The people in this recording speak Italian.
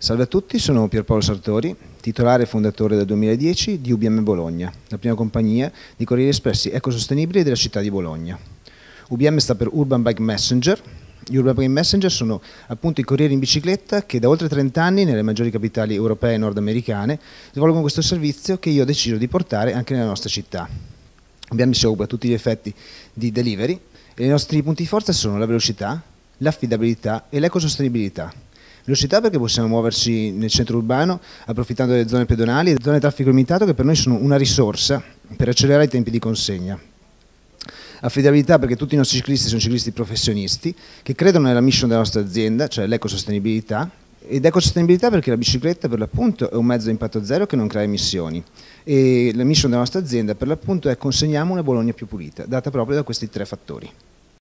Salve a tutti, sono Pierpaolo Sartori, titolare e fondatore dal 2010 di UBM Bologna, la prima compagnia di corrieri espressi ecosostenibili della città di Bologna. UBM sta per Urban Bike Messenger. Gli Urban Bike Messenger sono appunto i corrieri in bicicletta che da oltre 30 anni nelle maggiori capitali europee e nordamericane svolgono questo servizio che io ho deciso di portare anche nella nostra città. UBM si occupa a tutti gli effetti di delivery e i nostri punti di forza sono la velocità, l'affidabilità e l'ecosostenibilità. Velocità perché possiamo muoverci nel centro urbano approfittando delle zone pedonali e delle zone di traffico limitato che per noi sono una risorsa per accelerare i tempi di consegna. Affidabilità perché tutti i nostri ciclisti sono ciclisti professionisti che credono nella mission della nostra azienda, cioè l'ecosostenibilità, ed ecosostenibilità perché la bicicletta per l'appunto è un mezzo a impatto zero che non crea emissioni e la mission della nostra azienda per l'appunto è consegniamo una Bologna più pulita, data proprio da questi tre fattori.